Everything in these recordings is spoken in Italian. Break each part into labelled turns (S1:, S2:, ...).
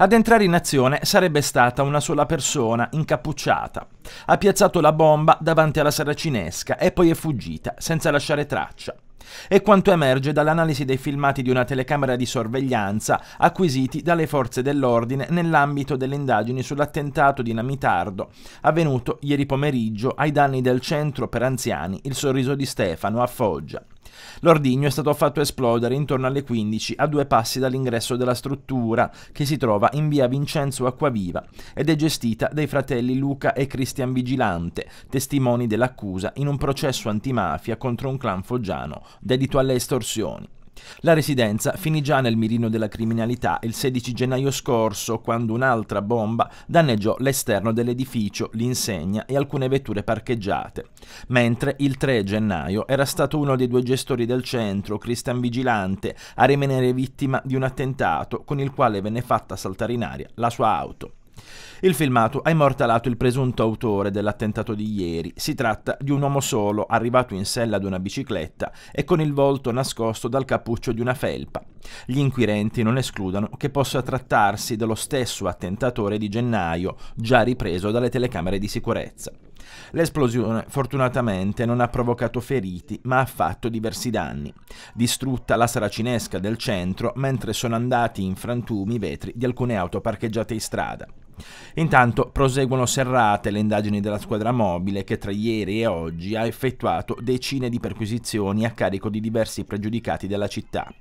S1: Ad entrare in azione sarebbe stata una sola persona, incappucciata. Ha piazzato la bomba davanti alla saracinesca e poi è fuggita, senza lasciare traccia. È quanto emerge dall'analisi dei filmati di una telecamera di sorveglianza acquisiti dalle forze dell'ordine nell'ambito delle indagini sull'attentato di Namitardo, avvenuto ieri pomeriggio ai danni del centro per anziani Il Sorriso di Stefano a Foggia. L'ordigno è stato fatto esplodere intorno alle 15 a due passi dall'ingresso della struttura che si trova in via Vincenzo Acquaviva ed è gestita dai fratelli Luca e Cristian Vigilante, testimoni dell'accusa in un processo antimafia contro un clan foggiano dedito alle estorsioni. La residenza finì già nel mirino della criminalità il 16 gennaio scorso, quando un'altra bomba danneggiò l'esterno dell'edificio, l'insegna e alcune vetture parcheggiate, mentre il 3 gennaio era stato uno dei due gestori del centro, Cristian Vigilante, a rimanere vittima di un attentato con il quale venne fatta saltare in aria la sua auto. Il filmato ha immortalato il presunto autore dell'attentato di ieri. Si tratta di un uomo solo, arrivato in sella ad una bicicletta e con il volto nascosto dal cappuccio di una felpa. Gli inquirenti non escludono che possa trattarsi dello stesso attentatore di gennaio, già ripreso dalle telecamere di sicurezza. L'esplosione fortunatamente non ha provocato feriti, ma ha fatto diversi danni. Distrutta la saracinesca del centro, mentre sono andati in frantumi i vetri di alcune auto parcheggiate in strada. Intanto proseguono serrate le indagini della squadra mobile che tra ieri e oggi ha effettuato decine di perquisizioni a carico di diversi pregiudicati della città.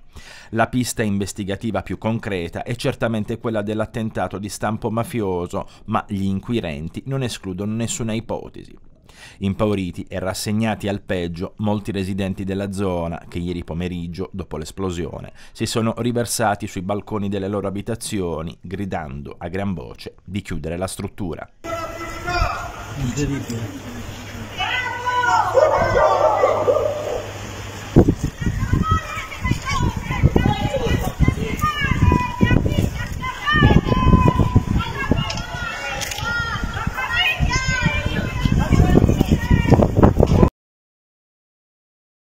S1: La pista investigativa più concreta è certamente quella dell'attentato di stampo mafioso, ma gli inquirenti non escludono nessuna ipotesi. Impauriti e rassegnati al peggio, molti residenti della zona, che ieri pomeriggio, dopo l'esplosione, si sono riversati sui balconi delle loro abitazioni, gridando a gran voce di chiudere la struttura. Incredibile.